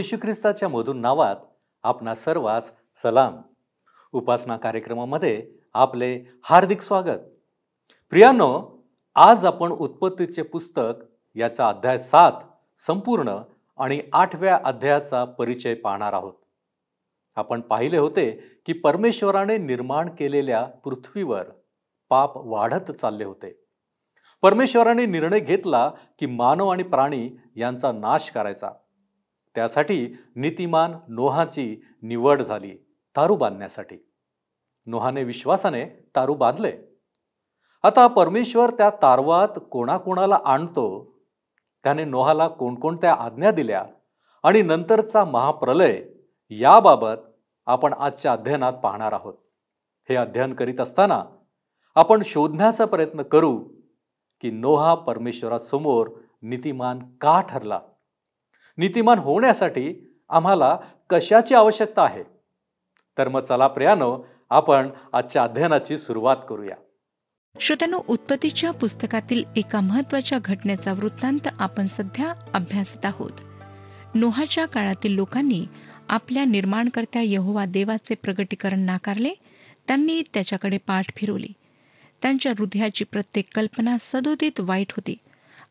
येशू ख्रिस्ताच्या मधून नावात आपणा सर्वांस सलाम उपासना कार्यक्रमामध्ये आपले हार्दिक स्वागत प्रियानो आज आपण उत्पत्तीचे पुस्तक याचा अध्याय सात संपूर्ण आणि आठव्या अध्यायाचा परिचय पाहणार आहोत आपण पाहिले होते की परमेश्वराने निर्माण केलेल्या पृथ्वीवर पाप वाढत चालले होते परमेश्वराने निर्णय घेतला की मानव आणि प्राणी यांचा नाश करायचा त्यासाठी नीतिमान नोहाची निवड झाली तारू बांधण्यासाठी नोहाने विश्वासाने तारू बांधले आता परमेश्वर त्या तारवात कोणाकोणाला आणतो त्याने नोहाला कोणकोणत्या आज्ञा दिल्या आणि नंतरचा महाप्रलय याबाबत आपण आजच्या अध्ययनात पाहणार आहोत हे अध्ययन करीत असताना आपण शोधण्याचा प्रयत्न करू की नोहा परमेश्वरासमोर नीतिमान का ठरला नीतिमान होण्यासाठी आम्हाला कशाची आवश्यकता आहे तर मग चला प्रियानो आपण आजच्या अध्ययनाची सुरुवात करूया श्रोत्यानो उत्पत्तीच्या पुस्तकातील एका महत्वाच्या घटनेचा वृत्तांत आपण सध्या अभ्यासत आहोत नोहाच्या काळातील लोकांनी आपल्या निर्माणकर्त्या यहोवा देवाचे प्रगटीकरण नाकारले त्यांनी त्याच्याकडे पाठ फिरवली त्यांच्या हृदयाची प्रत्येक कल्पना सदोदित वाईट होती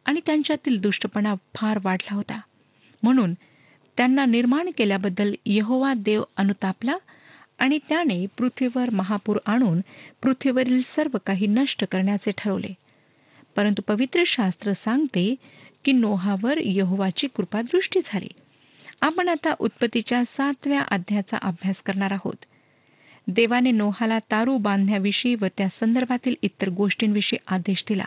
आणि त्यांच्यातील दुष्टपणा फार वाढला होता म्हणून त्यांना निर्माण केल्याबद्दल यहोवा देव अनुतापला आणि त्याने पृथ्वीवर महापूर आणून पृथ्वीवरील सर्व काही नष्ट करण्याचे ठरवले परंतु पवित्र शास्त्र सांगते की नोहावर यहोवाची कृपादृष्टी झाली आपण आता उत्पत्तीच्या सातव्या अध्यायाचा अभ्यास करणार आहोत देवाने नोहाला तारू बांधण्याविषयी व त्या संदर्भातील इतर गोष्टींविषयी आदेश दिला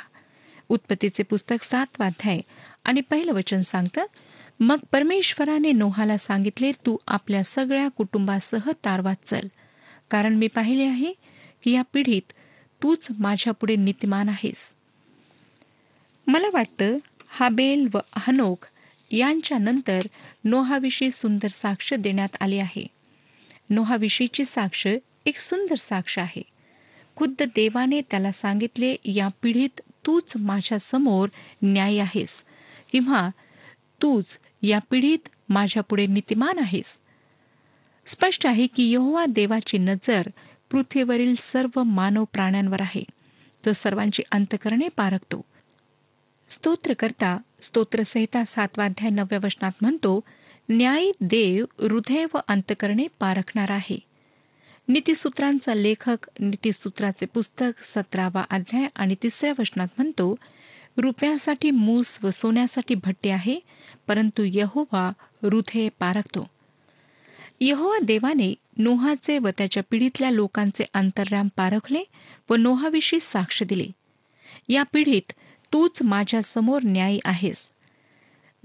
उत्पत्तीचे पुस्तक सातवा अध्याय आणि पहिलं वचन सांगतं मग परमेश्वराने नोहाला सांगितले तू आपल्या सगळ्या कुटुंबासह तारवात चल कारण मी पाहिले आहे की या पिढीत तूच माझ्यापुढे नीतिमान आहेस मला वाटतं हाबेल व हनोक यांच्यानंतर नोहाविषयी सुंदर साक्ष देण्यात आली आहे नोहाविषयीची साक्ष एक सुंदर साक्ष आहे खुद्द देवाने त्याला सांगितले या पिढीत तूच माझ्यासमोर न्याय आहेस किंवा तूच या पिढीत माझ्यापुढे नीतिमान आहेस स्पष्ट आहे की यहोवा देवाची नजर पृथ्वीवरील सर्व मानव प्राण्यांवर आहे तो सर्वांची अंतकरणे पारखतो स्तोत्रकर्ता स्तोत्रसहिता सातवाध्याय नव्या वचनात म्हणतो न्यायी देव हृदय व अंतकरणे पारखणार आहे नीतीसूत्रांचा लेखक नीतीसूत्राचे पुस्तक सतरावा अध्याय आणि तिसऱ्या वचनात म्हणतो रुपयासाठी मूस व सोन्यासाठी भट्टे आहे परंतु यहोवा रुथे पारखतो यहोवा देवाने नोहाचे व त्याच्या पिढीतल्या लोकांचे अंतर्याम पारखले व नोहाविषयी साक्ष दिले या पिढीत तूच माझ्यासमोर न्यायी आहेस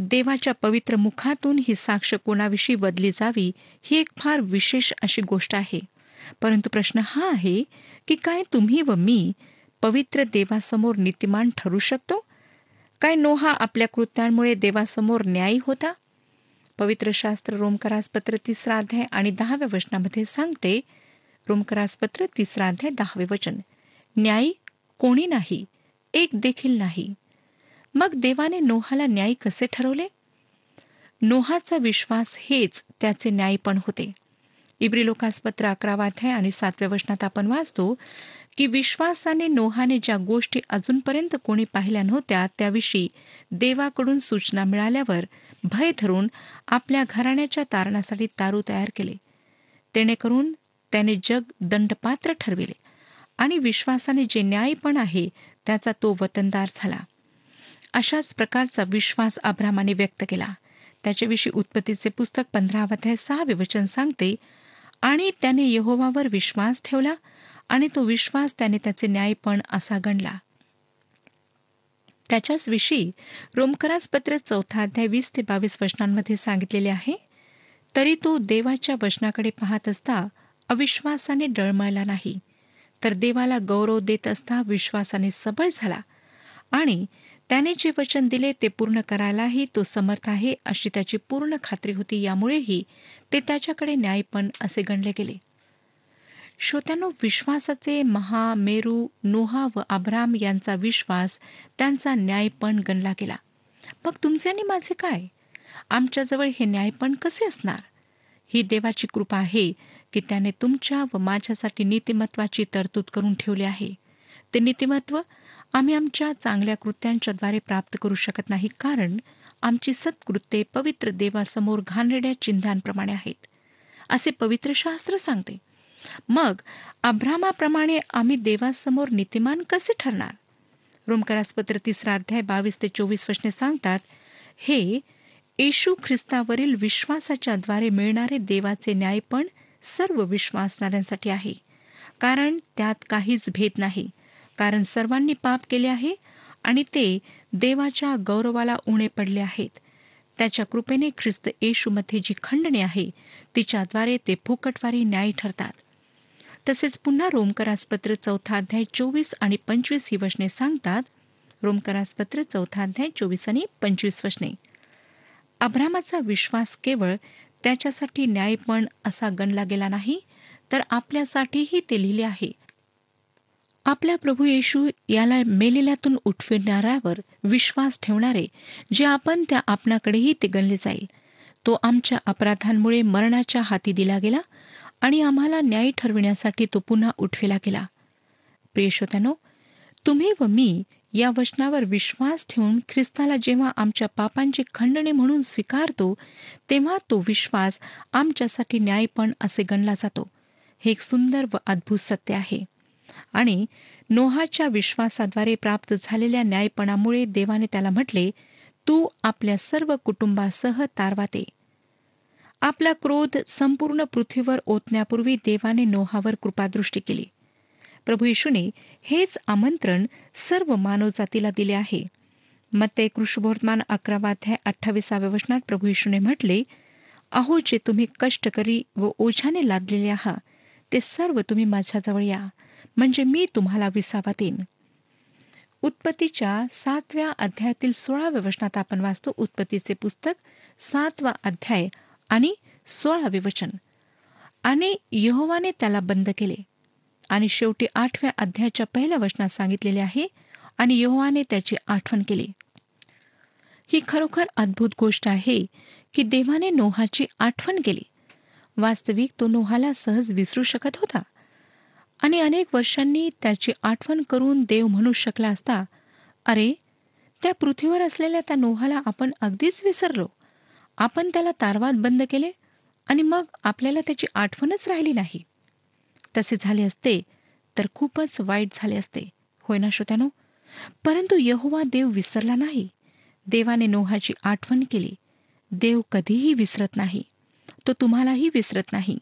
देवाच्या पवित्र मुखातून ही साक्ष कोणाविषयी बदली जावी ही एक फार विशेष अशी गोष्ट आहे परंतु प्रश्न हा आहे की काय तुम्ही व मी पवित्र देवासमोर नीतिमान ठरू शकतो काय नोहा आपल्या कृत्यांमुळे देवासमोर न्यायी होता पवित्र शास्त्र रोमकरासपत्र तिसरा अध्याय आणि दहाव्या वचनामध्ये सांगते रोमकरासपत्र तिसरा अध्याय दहावे वचन न्यायी कोणी नाही एक देखील नाही मग देवाने नोहाला न्यायी कसे ठरवले नोहाचा विश्वास हेच त्याचे न्यायपण पण होते इब्री लोकासपत्र अकरावा अध्याय आणि सातव्या वचनात आपण वाचतो की विश्वासाने नोहाने ज्या गोष्टी अजूनपर्यंत कोणी पाहिल्या नव्हत्या त्याविषयी देवाकडून सूचना मिळाल्यावर भय धरून आपल्या घराण्याच्या तारणासाठी तारू तयार केले करून त्याने जग दंडपात्र ठरविले आणि विश्वासाने जे न्यायपण आहे त्याचा तो वतनदार झाला अशाच प्रकारचा विश्वास अब्रामाने व्यक्त केला त्याच्याविषयी उत्पत्तीचे पुस्तक पंधरावध्याय सहा विवचन सांगते आणि त्याने यहोवावर विश्वास ठेवला आणि तो विश्वास त्याने त्याचे न्यायपण असा गणला त्याच्याच विषयी रोमकरास पत्र चौथा अध्याय वीस ते बावीस वचनांमध्ये सांगितलेले आहे तरी तो देवाच्या वचनाकडे पाहत असता अविश्वासाने डळमळला नाही तर देवाला गौरव देत असता विश्वासाने सबळ झाला आणि त्याने जे वचन दिले ते पूर्ण करायलाही तो समर्थ आहे अशी त्याची पूर्ण खात्री होती यामुळेही ते त्याच्याकडे न्यायपण असे गणले गेले श्रोत्यानो विश्वासाचे महा मेरू नोहा व अब्राम यांचा विश्वास त्यांचा न्यायपण गणला गेला मग तुमचे आणि माझे काय आमच्याजवळ हे न्यायपण कसे असणार ही देवाची कृपा आहे की त्याने तुमच्या व माझ्यासाठी नीतिमत्वाची तरतूद करून ठेवली आहे ते नीतिमत्व आम्ही आमच्या चांगल्या कृत्यांच्याद्वारे प्राप्त करू शकत नाही कारण आमची सत्कृत्ये पवित्र देवासमोर घाणेड्या चिन्हांप्रमाणे आहेत असे पवित्र शास्त्र सांगते मग अभ्रामाप्रमाणे आम्ही देवासमोर नीतिमान कसे ठरणार रोमकरासपत्र तिसरा अध्याय बावीस ते चोवीस वर्षने सांगतात हे येशू ख्रिस्तावरील विश्वासाच्या द्वारे मिळणारे देवाचे न्याय पण सर्व विश्वासणाऱ्यांसाठी आहे कारण त्यात काहीच भेद नाही कारण सर्वांनी पाप केले आहे आणि ते देवाच्या गौरवाला उणे पडले आहेत त्याच्या कृपेने ख्रिस्त येशूमध्ये जी खंडणी आहे तिच्याद्वारे ते फुकटवारी न्याय ठरतात तसेच पुन्हा रोमकरासपत्र चौथा अध्याय चोवीस आणि पंचवीस ही वचने सांगतात रोमकरासपत्र चौथा अध्याय चोवीस आणि पंचवीस वचने अभ्रामाचा विश्वास केवळ त्याच्यासाठी न्यायपण असा गणला गेला नाही तर आपल्यासाठीही ते लिहिले आहे आपल्या प्रभू येशू याला मेलेल्यातून उठविणाऱ्यावर विश्वास ठेवणारे जे आपण त्या आपणाकडेही ते गणले जाईल तो आमच्या अपराधांमुळे मरणाच्या हाती दिला गेला आणि आम्हाला न्याय ठरविण्यासाठी तो पुन्हा उठविला गेला प्रियशोत्यानो तुम्ही व मी या वचनावर विश्वास ठेवून ख्रिस्ताला जेव्हा आमच्या पापांची खंडणे म्हणून स्वीकारतो तेव्हा तो विश्वास आमच्यासाठी न्यायपण असे गणला जातो हे एक सुंदर व अद्भुत सत्य आहे आणि नोहाच्या विश्वासाद्वारे प्राप्त झालेल्या न्यायपणामुळे देवाने त्याला म्हटले तू आपल्या सर्व कुटुंबासह तारवाते आपला क्रोध संपूर्ण पृथ्वीवर ओतण्यापूर्वी देवाने नोहावर कृपादृष्टी केली प्रभू येशूने हेच आमंत्रण सर्व मानवजातीला दिले आहे मग ते कृष्णभोर्तमान अकरावाध्याय अठ्ठावीसाव्या वचनात प्रभू येशूने म्हटले अहो जे तुम्ही कष्टकरी व ओझ्याने लादलेले आहात ते सर्व तुम्ही माझ्याजवळ या म्हणजे मी तुम्हाला विसावा देईन उत्पत्तीच्या सातव्या अध्यायातील सोळाव्या वचनात आपण वाचतो उत्पत्तीचे पुस्तक सातवा अध्याय आणि सोळावे वचन आणि यहोवाने त्याला बंद केले आणि शेवटी आठव्या अध्यायाच्या पहिल्या वचनात सांगितलेले आहे आणि यहोवाने त्याची आठवण केली ही खरोखर अद्भुत गोष्ट आहे की देवाने नोहाची आठवण केली वास्तविक तो नोहाला सहज विसरू शकत होता आणि अनेक वर्षांनी त्याची आठवण करून देव म्हणू शकला असता अरे त्या पृथ्वीवर असलेल्या त्या नोहाला आपण अगदीच विसरलो आपण त्याला तारवात बंद केले आणि मग आपल्याला त्याची आठवणच राहिली नाही तसे झाले असते तर खूपच वाईट झाले असते होय ना श्रोत्यानो परंतु यहोवा देव विसरला नाही देवाने नोहाची आठवण केली देव कधीही विसरत नाही तो तुम्हालाही विसरत नाही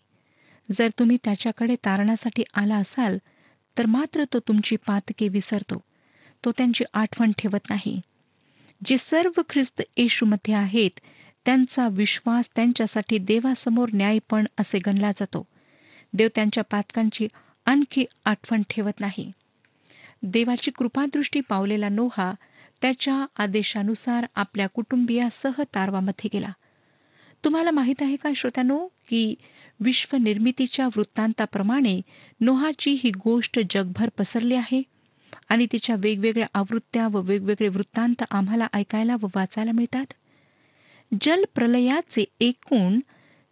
जर तुम्ही त्याच्याकडे तारणासाठी आला असाल तर मात्र तो तुमची पातके विसरतो तो त्यांची आठवण ठेवत नाही जे सर्व ख्रिस्त येशूमध्ये आहेत त्यांचा विश्वास त्यांच्यासाठी देवासमोर न्यायपण असे गणला जातो देव त्यांच्या पातकांची आणखी आठवण ठेवत नाही देवाची कृपादृष्टी पावलेला नोहा त्याच्या आदेशानुसार आपल्या कुटुंबियासह तारवामध्ये गेला तुम्हाला माहीत आहे का श्रोत्यानो की विश्वनिर्मितीच्या वृत्तांताप्रमाणे नोहाची ही गोष्ट जगभर पसरली आहे आणि तिच्या वेगवेगळ्या आवृत्त्या व वेगवेगळे वृत्तांत आम्हाला ऐकायला व वाचायला मिळतात जलप्रलयाचे एकूण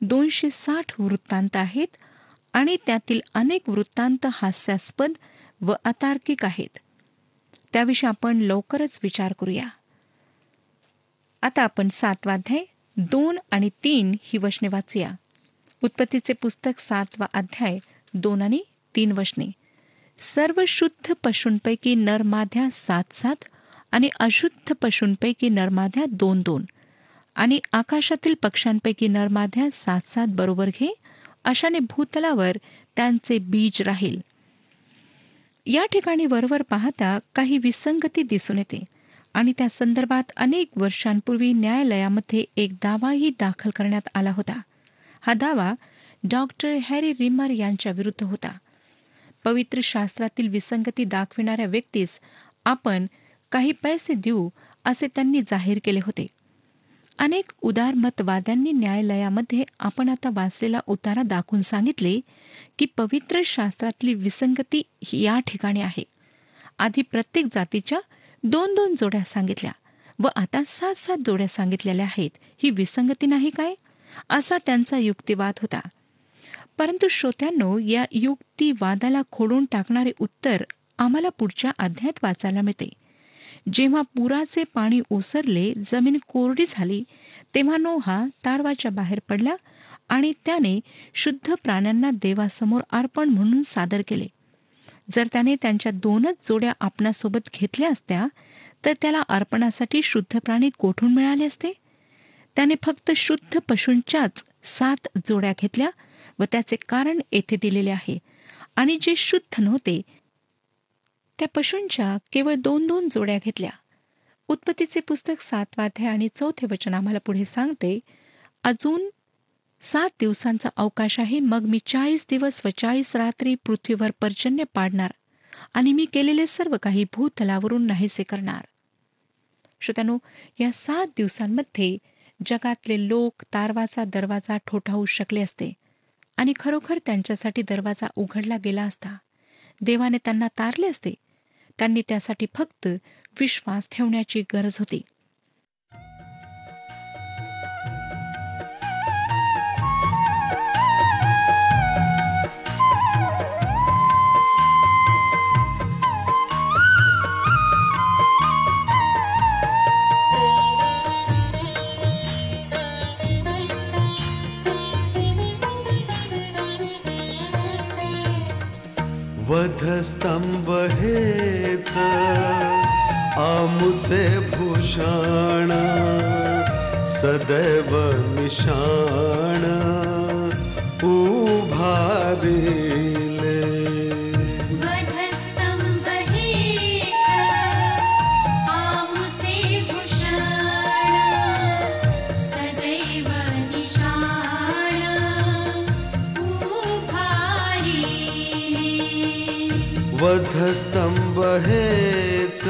दोनशे साठ वृत्तांत आहेत आणि त्यातील अनेक वृत्तांत हास्यास्पद व अतार्किक आहेत त्याविषयी आपण लवकरच विचार करूया आता आपण सातवाध्याय दोन आणि तीन ही वचने वाचूया उत्पत्तीचे पुस्तक सातवा अध्याय दोन आणि तीन वचने सर्व शुद्ध पशूंपैकी नरमाध्या सात सात आणि अशुद्ध पशूंपैकी नरमाध्या दोन दोन आणि आकाशातील पक्ष्यांपैकी नरमाध्या सात सात बरोबर घे अशाने भूतलावर त्यांचे बीज राहील या ठिकाणी वरवर पाहता काही विसंगती दिसून येते आणि त्या संदर्भात अनेक वर्षांपूर्वी न्यायालयामध्ये एक दावाही दाखल करण्यात आला होता हा दावा डॉक्टर हॅरी रिमर यांच्या विरुद्ध होता पवित्र शास्त्रातील विसंगती दाखविणाऱ्या व्यक्तीस आपण काही पैसे देऊ असे त्यांनी जाहीर केले होते अनेक उदारमतवाद्यांनी न्यायालयामध्ये आपण आता वाचलेला उतारा दाखवून सांगितले की पवित्र शास्त्रातली विसंगती ही या ठिकाणी आहे आधी प्रत्येक जातीच्या दोन दोन जोड्या सांगितल्या व आता सात सात जोड्या सांगितलेल्या आहेत ही विसंगती नाही काय असा त्यांचा युक्तिवाद होता परंतु श्रोत्यांनो या युक्तिवादाला खोडून टाकणारे उत्तर आम्हाला पुढच्या अध्यायात वाचायला मिळते जेव्हा पुराचे पाणी ओसरले जमीन कोरडी झाली तेव्हा नोहा तारवाच्या बाहेर पडला आणि त्याने शुद्ध प्राण्यांना देवासमोर अर्पण म्हणून सादर केले जर त्याने त्यांच्या दोनच जोड्या आपणासोबत घेतल्या असत्या तर त्याला अर्पणासाठी शुद्ध प्राणी कोठून मिळाले असते त्याने फक्त शुद्ध पशूंच्याच सात जोड्या घेतल्या व त्याचे कारण येथे दिलेले आहे आणि जे शुद्ध नव्हते त्या पशूंच्या केवळ दोन दोन जोड्या घेतल्या उत्पत्तीचे पुस्तक सातवाध्याय आणि चौथे वचन आम्हाला पुढे सांगते अजून सात दिवसांचा अवकाश आहे मग मी चाळीस दिवस व चाळीस रात्री पृथ्वीवर पर्जन्य पाडणार आणि मी केलेले सर्व काही भूतलावरून नाहीसे करणार श्रोत्यानो या सात दिवसांमध्ये जगातले लोक तारवाचा दरवाजा ठोठावू शकले असते आणि खरोखर त्यांच्यासाठी दरवाजा उघडला गेला असता देवाने त्यांना तारले असते त्यांनी त्यासाठी फक्त विश्वास ठेवण्याची गरज होती स्तम्भहे आमुचे भूषण सदैव निषाण पूरि रहेच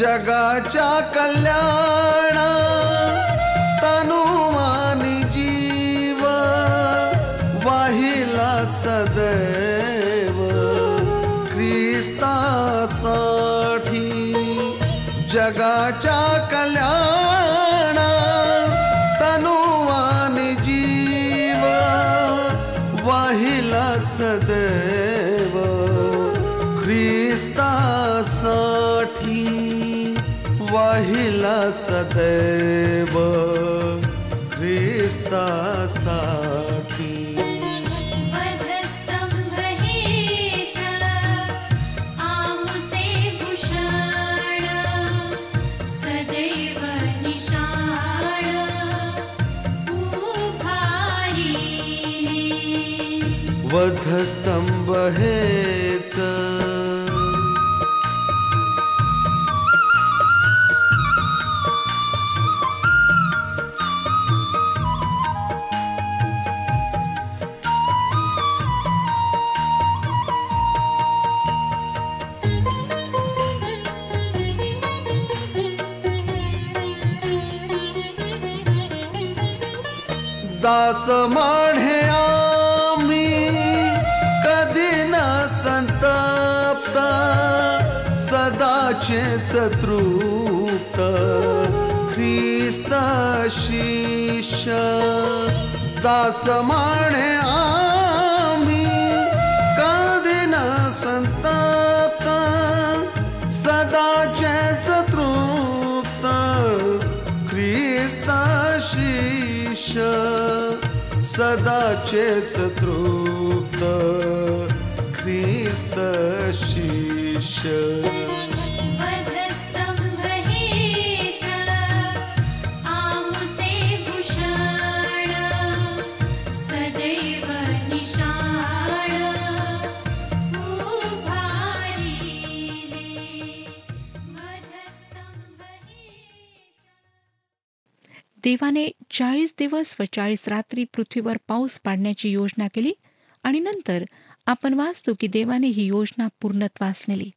जगाच्या कल्याण सदैव ख्रिस्तासाठी जगाच्या कल्याण तनुवान जीव वाहिला सदैव ख्रिस्तासाठी वाहिला सदैव ख्रिस्तासाठी रहेच trupta Krista shisha Dasa mane ami Kadina santata Sada jensa trupta Krista shisha Sada jensa trupta Krista shisha देवाने चाळीस दिवस व चाळीस रात्री पृथ्वीवर पाऊस पाडण्याची योजना केली आणि नंतर आपण वाचतो की देवाने ही योजना पूर्णत्वास नेली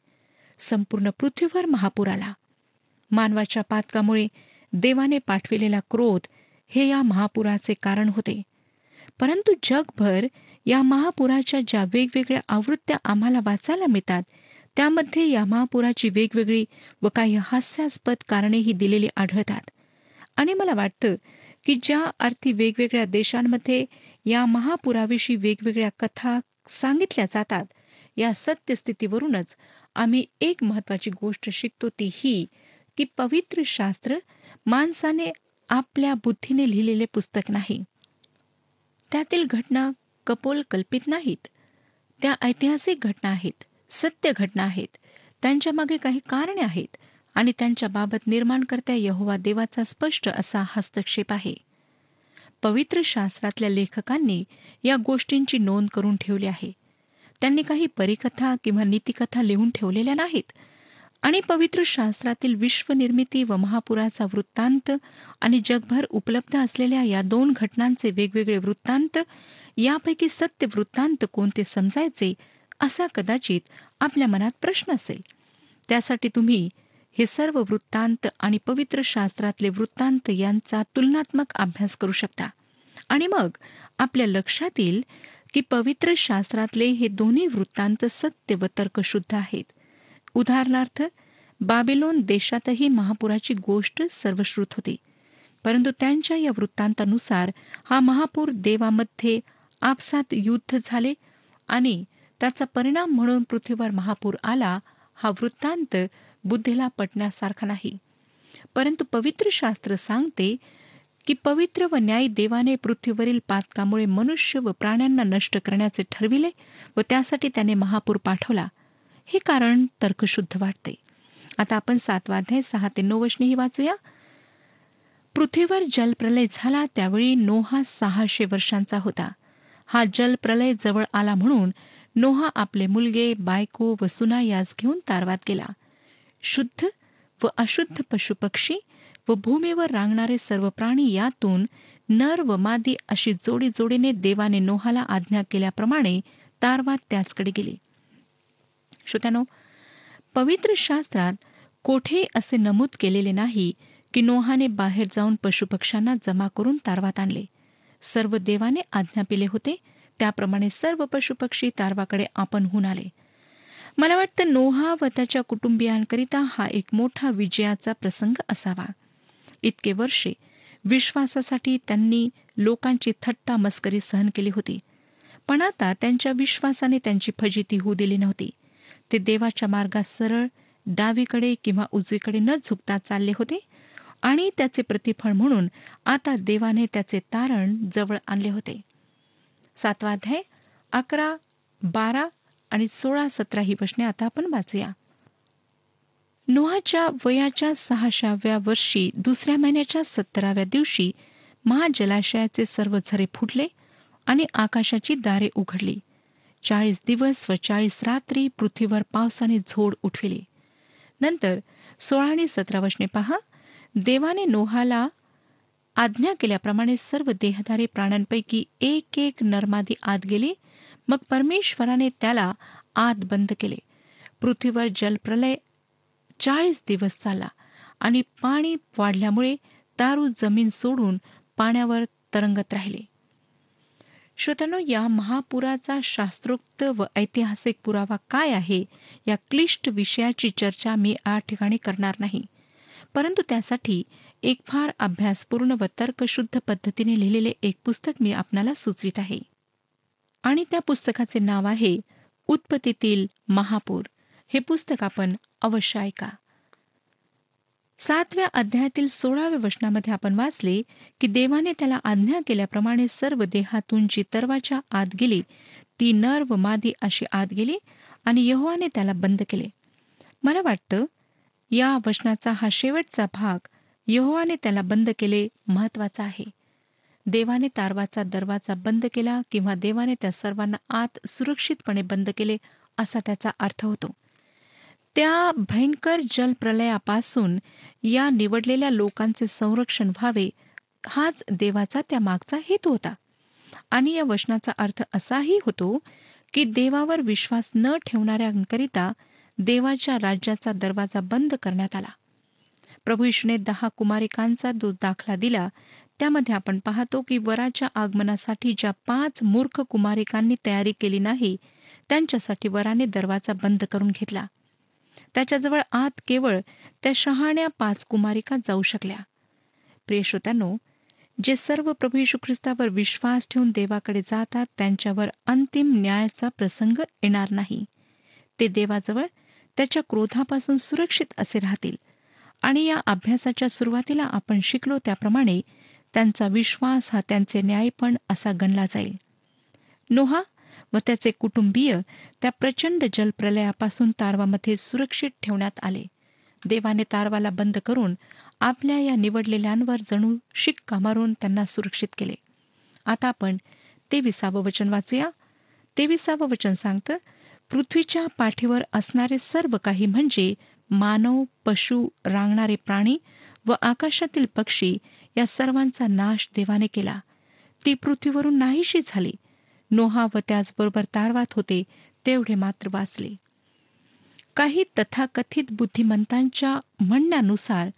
संपूर्ण पृथ्वीवर महापूर आला मानवाच्या पातकामुळे देवाने पाठविलेला क्रोध हे या महापुराचे कारण होते परंतु जगभर या महापुराच्या ज्या वेगवेगळ्या आवृत्त्या आम्हाला वाचायला मिळतात त्यामध्ये या महापुराची वेगवेगळी व काही हास्यास्पद कारणेही दिलेली आढळतात आणि मला वाटतं की ज्या अर्थी वेगवेगळ्या देशांमध्ये या महापुराविषयी वेगवेगळ्या कथा सांगितल्या जातात या सत्यस्थितीवरूनच आम्ही एक महत्वाची गोष्ट शिकतो ती ही की पवित्र शास्त्र माणसाने आपल्या बुद्धीने लिहिलेले पुस्तक नाही त्यातील घटना कपोल कल्पित नाहीत त्या ऐतिहासिक घटना आहेत सत्य घटना आहेत त्यांच्या मागे काही कारणे आहेत आणि त्यांच्याबाबत निर्माणकर्त्या यहोवा देवाचा स्पष्ट असा हस्तक्षेप आहे पवित्र शास्त्रातल्या लेखकांनी या गोष्टींची नोंद करून ठेवली आहे त्यांनी काही परिकथा किंवा नीतिकथा लिहून ठेवलेल्या नाहीत आणि पवित्र शास्त्रातील विश्वनिर्मिती व महापुराचा वृत्तांत आणि जगभर उपलब्ध असलेल्या या दोन घटनांचे वेगवेगळे वृत्तांत यापैकी सत्य वृत्तांत कोणते समजायचे असा कदाचित आपल्या मनात प्रश्न असेल त्यासाठी तुम्ही हे सर्व वृत्तांत आणि पवित्र शास्त्रातले वृत्तांत यांचा तुलनात्मक अभ्यास करू शकता आणि मग आपल्या लक्षात येईल की पवित्र शास्त्रातले हे दोन्ही वृत्तांत सत्य व तर्कशुद्ध आहेत उदाहरणार्थ बाबिलोन देशातही महापुराची गोष्ट सर्वश्रुत होती परंतु त्यांच्या या वृत्तांतानुसार हा महापूर देवामध्ये आपसात युद्ध झाले आणि त्याचा परिणाम म्हणून पृथ्वीवर महापूर आला हा वृत्तांत बुद्धीला पटण्यासारखा नाही परंतु पवित्र शास्त्र सांगते की पवित्र व न्यायी देवाने पृथ्वीवरील पातकामुळे मनुष्य व प्राण्यांना नष्ट करण्याचे ठरविले व त्यासाठी त्याने महापूर पाठवला हे कारण तर्कशुद्ध वाटते आता आपण सातवाध्याय सहा ते नऊ वशनेही वाचूया पृथ्वीवर जलप्रलय झाला त्यावेळी नोहा सहाशे वर्षांचा होता हा जलप्रलय जवळ आला म्हणून नोहा आपले मुलगे बायको व सुना यास घेऊन तारवात गेला शुद्ध व अशुद्ध पशुपक्षी व भूमीवर रांगणारे सर्व प्राणी यातून नर व मादी अशी जोडी जोडीने देवाने नोहाला आज्ञा केल्याप्रमाणे तारवाद त्याचकडे गेले श्रोत्यानो पवित्र शास्त्रात कोठे असे नमूद केलेले नाही की नोहाने बाहेर जाऊन पशुपक्ष्यांना जमा करून तारवात आणले सर्व देवाने आज्ञा पिले होते त्याप्रमाणे सर्व पशुपक्षी तारवाकडे आपण होऊन आले मला वाटतं नोहा व त्याच्या कुटुंबियांकरिता हा एक मोठा विजयाचा प्रसंग असावा इतके वर्षे विश्वासासाठी त्यांनी लोकांची थट्टा मस्करी सहन केली होती पण आता त्यांच्या विश्वासाने त्यांची फजिती होऊ दिली नव्हती ते देवाच्या मार्गात सरळ डावीकडे किंवा उजवीकडे न झुकता चालले होते आणि त्याचे प्रतिफळ म्हणून आता देवाने त्याचे तारण जवळ आणले होते सातवाध्याय अकरा बारा आणि सोळा सतरा ही प्रश्ने आता आपण वाचूया नोहाच्या वयाच्या सहाशाव्या वर्षी दुसऱ्या महिन्याच्या सत्तराव्या दिवशी महाजलाशयाचे सर्व झरे फुटले आणि आकाशाची दारे उघडली चाळीस दिवस व चाळीस रात्री पृथ्वीवर पावसाने झोड उठविले नंतर सोळा आणि सतरा वचने पहा देवाने नोहाला आज्ञा केल्याप्रमाणे सर्व देहधारी प्राण्यांपैकी एक एक नर्मादी आत गेली मग परमेश्वराने त्याला आत बंद केले पृथ्वीवर जलप्रलय चाळीस दिवस चालला आणि पाणी वाढल्यामुळे दारू जमीन सोडून पाण्यावर तरंगत राहिले श्रोत्यानो या महापुराचा शास्त्रोक्त व ऐतिहासिक पुरावा काय आहे या क्लिष्ट विषयाची चर्चा मी या ठिकाणी करणार नाही परंतु त्यासाठी एक फार अभ्यासपूर्ण व तर्कशुद्ध पद्धतीने लिहिलेले एक पुस्तक मी आपणाला सुचवित आहे आणि त्या पुस्तकाचे नाव आहे उत्पत्तीतील महापूर हे पुस्तक आपण अवश्य ऐका सातव्या अध्यायातील सोळाव्या वचनामध्ये आपण वाचले की देवाने त्याला आज्ञा केल्याप्रमाणे सर्व देहातून जी तर्वाच्या आत गेली ती नर व मादी अशी आत गेली आणि यहोवाने त्याला बंद केले मला वाटतं या वचनाचा हा शेवटचा भाग यहोवाने त्याला बंद केले महत्वाचा आहे देवाने तारवाचा दरवाजा बंद केला किंवा देवाने त्या सर्वांना आत सुरक्षितपणे बंद केले असा त्याचा अर्थ होतो त्या भयंकर जलप्रलयापासून या निवडलेल्या लोकांचे संरक्षण व्हावे हाच देवाचा त्या मागचा हेतू होता आणि या वचनाचा अर्थ असाही होतो की देवावर विश्वास न ठेवणाऱ्यांकरिता देवाच्या राज्याचा दरवाजा बंद करण्यात आला प्रभू यशूने दहा कुमारिकांचा दाखला दिला त्यामध्ये आपण पाहतो की वराच्या आगमनासाठी ज्या पाच मूर्ख कुमारिकांनी तयारी केली नाही त्यांच्यासाठी वराने दरवाजा बंद करून घेतला त्याच्याजवळ आत केवळ त्या शहाण्या पाच कुमारिका जाऊ शकल्या प्रियश्रोत्यानो जे सर्व प्रभू यशू ख्रिस्तावर विश्वास ठेवून देवाकडे जातात त्यांच्यावर अंतिम न्यायाचा प्रसंग येणार नाही ते देवाजवळ त्याच्या क्रोधापासून सुरक्षित असे राहतील आणि या अभ्यासाच्या सुरुवातीला आपण शिकलो त्याप्रमाणे त्यांचा विश्वास हा त्यांचे न्यायपण असा गणला जाईल नोहा व त्याचे कुटुंबीय त्या प्रचंड जलप्रलयापासून तारवामध्ये सुरक्षित ठेवण्यात आले देवाने तारवाला बंद करून आपल्या या निवडलेल्यांवर जणू शिक्का मारून त्यांना सुरक्षित केले आता आपण तेविसावं वचन वाचूया तेविसावं वचन सांगतं पृथ्वीच्या पाठीवर असणारे सर्व काही म्हणजे मानव पशु रांगणारे प्राणी व आकाशातील पक्षी या सर्वांचा नाश देवाने केला ती पृथ्वीवरून नाहीशी झाली नोहा व त्याचबरोबर तारवात होते तेवढे मात्र वाचले काही तथाकथित बुद्धिमंतांच्या म्हणण्यानुसार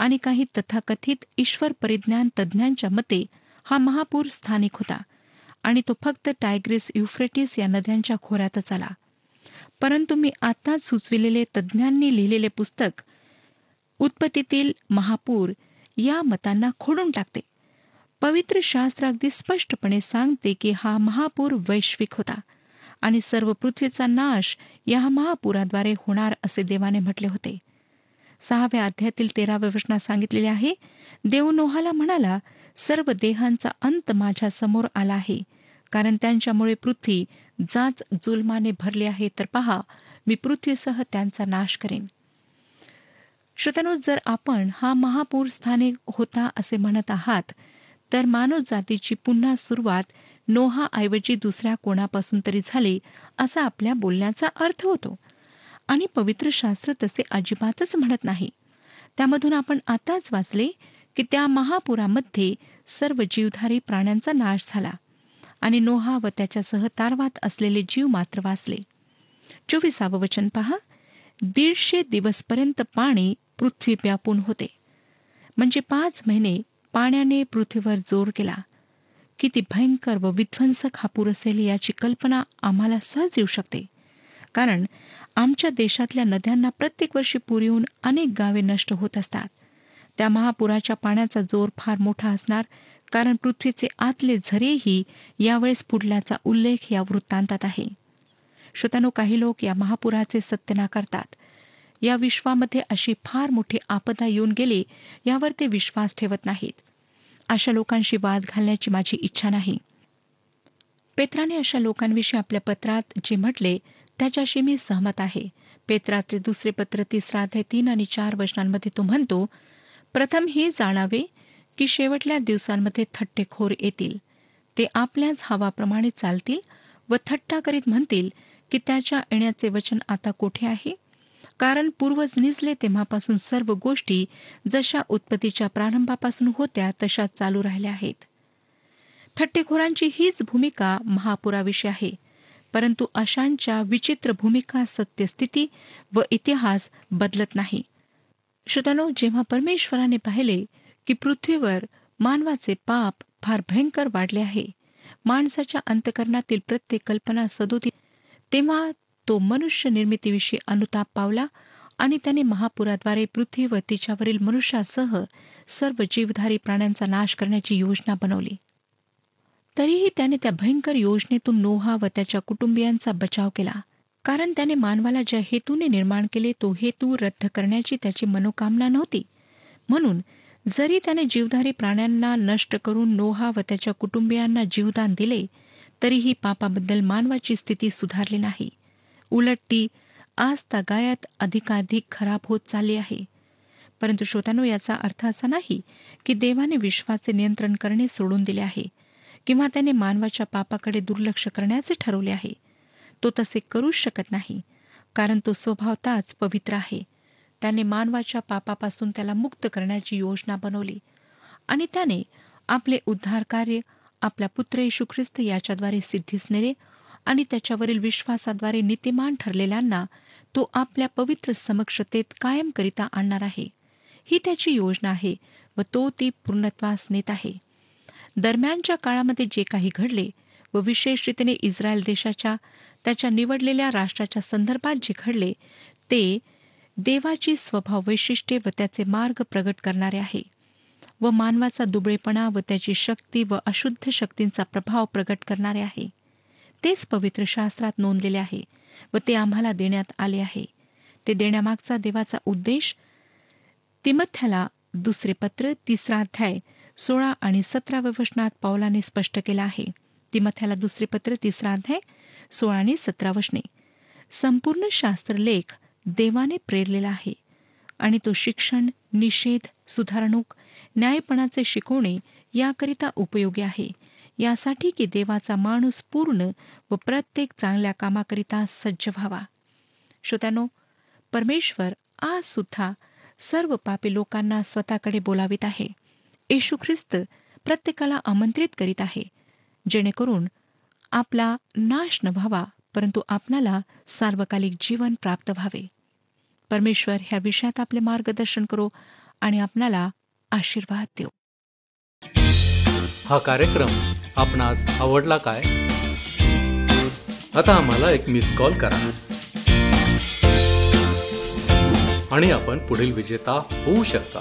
आणि काही तथाकथित ईश्वर परिज्ञान तज्ज्ञांच्या मते हा महापूर स्थानिक होता आणि तो फक्त टायग्रिस युफ्रेटिस या नद्यांच्या खोऱ्यातच आला परंतु मी आताच सुचविलेले तज्ज्ञांनी लिहिलेले पुस्तक उत्पत्तीतील महापूर या मतांना खोडून टाकते पवित्र शास्त्र अगदी स्पष्टपणे सांगते की हा महापूर वैश्विक होता आणि सर्व पृथ्वीचा नाश या महापुराद्वारे होणार असे देवाने म्हटले होते सहाव्या अध्यायातील तेराव्या वचनात सांगितलेले आहे देवनोहाला म्हणाला सर्व देहांचा अंत माझ्या समोर आला आहे कारण त्यांच्यामुळे पृथ्वी जाच जुलमाने भरली आहे तर पहा मी पृथ्वीसह त्यांचा नाश करेन श्रोत्यानोज जर आपण हा महापूर स्थाने होता असे म्हणत आहात तर मानव जातीची पुन्हा सुरुवात नोहा ऐवजी दुसऱ्या कोणापासून तरी झाली असा आपल्या बोलण्याचा अर्थ होतो आणि पवित्र शास्त्र तसे अजिबातच म्हणत नाही त्यामधून आपण आताच वाचले की त्या महापुरामध्ये सर्व जीवधारी प्राण्यांचा नाश झाला आणि नोहा व त्याच्यासह तारवात असलेले जीव मात्र वाचले चोवीसावं वचन पहा दीडशे दिवसपर्यंत पाणी पृथ्वी व्यापून होते म्हणजे पाच महिने पाण्याने पृथ्वीवर जोर केला किती भयंकर व विध्वंसक हा पूर असेल याची कल्पना आम्हाला सहज येऊ शकते कारण आमच्या देशातल्या नद्यांना प्रत्येक वर्षी पूर येऊन अनेक गावे नष्ट होत असतात त्या महापुराच्या पाण्याचा जोर फार मोठा असणार कारण पृथ्वीचे आतले झरेही यावेळेस फुडल्याचा उल्लेख या वृत्तांतात आहे श्रोतानो काही लोक या महापुराचे सत्य नाकारतात या विश्वामध्ये अशी फार मोठी आपदा येऊन गेली यावर ते विश्वास ठेवत नाहीत अशा लोकांशी वाद घालण्याची माझी इच्छा नाही पेत्राने अशा लोकांविषयी आपल्या पत्रात जे म्हटले त्याच्याशी मी सहमत आहे पेत्राचे दुसरे पत्र तिसरा अध्याय तीन आणि चार वचनांमध्ये तो म्हणतो प्रथम हे जाणावे की शेवटल्या दिवसांमध्ये थट्टेखोर येतील ते आपल्याच हवाप्रमाणे चालतील व थट्टा करीत म्हणतील की त्याच्या येण्याचे वचन आता कोठे आहे कारण पूर्वज निजले तेव्हापासून सर्व गोष्टी जशा उत्पत्तीच्या प्रारंभापासून होत्या तशा चालू राहिल्या आहेत थट्टेखोरांची हीच भूमिका महापुराविषयी आहे परंतु अशांच्या विचित्र भूमिका सत्यस्थिती व इतिहास बदलत नाही श्रोतनो जेव्हा परमेश्वराने पाहिले की पृथ्वीवर मानवाचे पाप फार भयंकर वाढले आहे माणसाच्या अंतकरणातील प्रत्येक कल्पना सदोती तेव्हा तो मनुष्य निर्मितीविषयी अनुताप पावला आणि त्याने महापुराद्वारे पृथ्वी व तिच्यावरील मनुष्यासह सर्व जीवधारी प्राण्यांचा नाश करण्याची योजना बनवली तरीही त्याने त्या भयंकर योजनेतून नोहा व त्याच्या कुटुंबियांचा बचाव केला कारण त्याने मानवाला ज्या हेतूने निर्माण केले तो हेतू रद्द करण्याची त्याची मनोकामना नव्हती म्हणून जरी त्याने जीवधारी प्राण्यांना नष्ट करून नोहा व त्याच्या कुटुंबियांना जीवदान दिले तरीही पापाबद्दल मानवाची स्थिती सुधारली नाही उलट ती आज तगायात अधिकाधिक खराब होत चालली आहे परंतु श्रोत्यानो याचा अर्थ असा नाही की देवाने विश्वाचे नियंत्रण करणे सोडून दिले आहे किंवा त्याने मानवाच्या पापाकडे दुर्लक्ष करण्याचे ठरवले आहे तो तसे करूच शकत नाही कारण तो स्वभावताच पवित्र आहे त्याने मानवाच्या पापापासून त्याला मुक्त करण्याची योजना बनवली आणि त्याने आपले कार्य आपला पुत्र येशू ख्रिस्त याच्याद्वारे सिद्धीस नेले आणि त्याच्यावरील विश्वासाद्वारे नीतिमान ठरलेल्यांना तो आपल्या पवित्र समक्षतेत कायम आणणार आहे ही त्याची योजना आहे व तो ती पूर्णत्वास नेत आहे दरम्यानच्या काळामध्ये जे काही घडले व विशेष रीतीने इस्रायल देशाच्या त्याच्या निवडलेल्या राष्ट्राच्या संदर्भात जे घडले ते देवाची स्वभाव वैशिष्ट्ये व त्याचे मार्ग प्रगट करणारे आहे व मानवाचा दुबळेपणा व त्याची शक्ती व अशुद्ध शक्तींचा प्रभाव प्रगट करणारे आहे तेच पवित्र शास्त्रात नोंदलेले आहे व ते आम्हाला देण्यात आले आहे ते देण्यामागचा देवाचा उद्देश तिमथ्याला दुसरे पत्र तिसरा अध्याय सोळा आणि सतराव्या वचनात पावलाने स्पष्ट केला आहे तिमथ्याला दुसरे पत्र तिसरा अध्याय सोळा आणि सतरा वचने संपूर्ण शास्त्रलेख देवाने प्रेरलेला आहे आणि तो शिक्षण निषेध सुधारणूक न्यायपणाचे शिकवणे याकरिता उपयोगी आहे यासाठी की देवाचा माणूस पूर्ण व प्रत्येक चांगल्या कामाकरिता सज्ज व्हावा श्रोत्यानो परमेश्वर आज सुद्धा सर्व पापी लोकांना स्वतःकडे बोलावित आहे येशू ख्रिस्त प्रत्येकाला आमंत्रित करीत आहे जेणेकरून आपला नाश न व्हावा परंतु आपणाला सार्वकालिक जीवन प्राप्त व्हावे परमेश्वर ह्या विषयात आपले मार्गदर्शन करो आणि आपणाला आशीर्वाद देऊ हा कार्यक्रम आपणास आवडला काय आता आम्हाला एक मिस कॉल करा आणि आपण पुढील विजेता होऊ शकता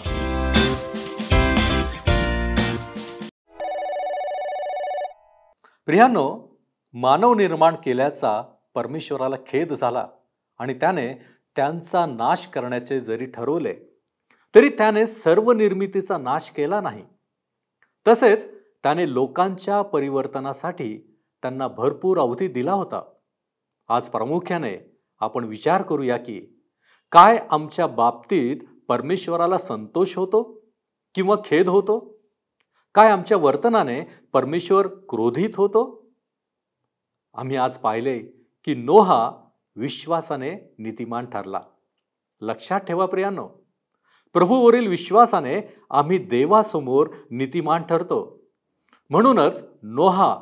प्रियानो मानव निर्माण केल्याचा परमेश्वराला खेद झाला आणि त्याने त्यांचा नाश करण्याचे जरी ठरवले तरी त्याने सर्व निर्मितीचा नाश केला नाही तसेच त्याने लोकांच्या परिवर्तनासाठी त्यांना भरपूर अवधी दिला होता आज प्रामुख्याने आपण विचार करूया की काय आमच्या बाबतीत परमेश्वराला संतोष होतो किंवा खेद होतो काय आमच्या वर्तनाने परमेश्वर क्रोधित होतो आम्ही आज पाहिले की नोहा विश्वासाने नीतिमान ठरला लक्षात ठेवा प्रियानो प्रभूवरील विश्वासाने आम्ही देवासमोर नीतिमान ठरतो म्हणूनच नोहा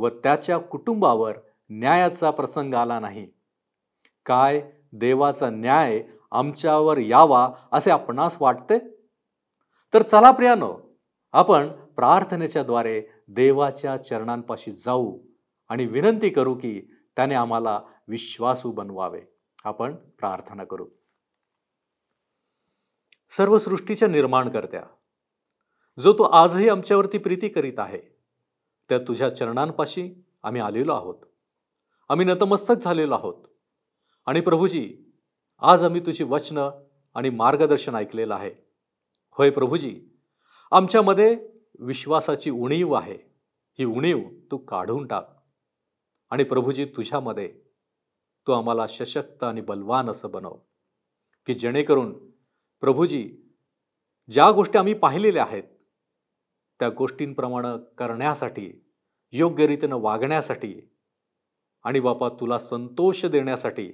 व त्याच्या कुटुंबावर न्यायाचा प्रसंग आला नाही काय देवाचा न्याय आमच्यावर यावा असे आपणास वाटते तर चला प्रियानो आपण प्रार्थनेच्या द्वारे देवाच्या चरणांपाशी जाऊ आणि विनंती करू की त्याने आम्हाला विश्वासू बनवावे आपण प्रार्थना करू सर्व सृष्टीच्या करत्या जो तू आजही आमच्यावरती प्रीती करीत आहे त्या तुझ्या चरणांपाशी आम्ही आलेलो आहोत आम्ही नतमस्तक झालेलो आहोत आणि प्रभूजी आज आम्ही तुझी वचनं आणि मार्गदर्शन ऐकलेलं आहे होय प्रभूजी आमच्यामध्ये विश्वासाची उणीव आहे ही उणीव तू काढून टाक आणि प्रभूजी तुझ्यामध्ये तू आम्हाला सशक्त आणि बलवान असं बनव की जेणेकरून प्रभूजी ज्या गोष्टी आम्ही पाहिलेल्या आहेत त्या गोष्टींप्रमाणे करण्यासाठी योग्य रीतीनं वागण्यासाठी आणि बापा तुला संतोष देण्यासाठी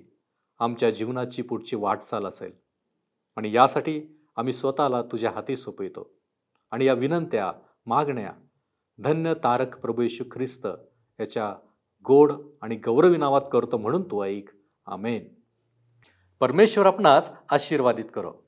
आमच्या जीवनाची पुढची वाटचाल असेल आणि यासाठी आम्ही स्वतःला तुझ्या हाती सोपवितो आणि या विनंत्या मागण्या धन्य तारक प्रभू येशू ख्रिस्त याच्या गोड आणि गौरवी नावात करतो म्हणून तू ऐक आमेन परमेश्वर आपणास आशीर्वादित करो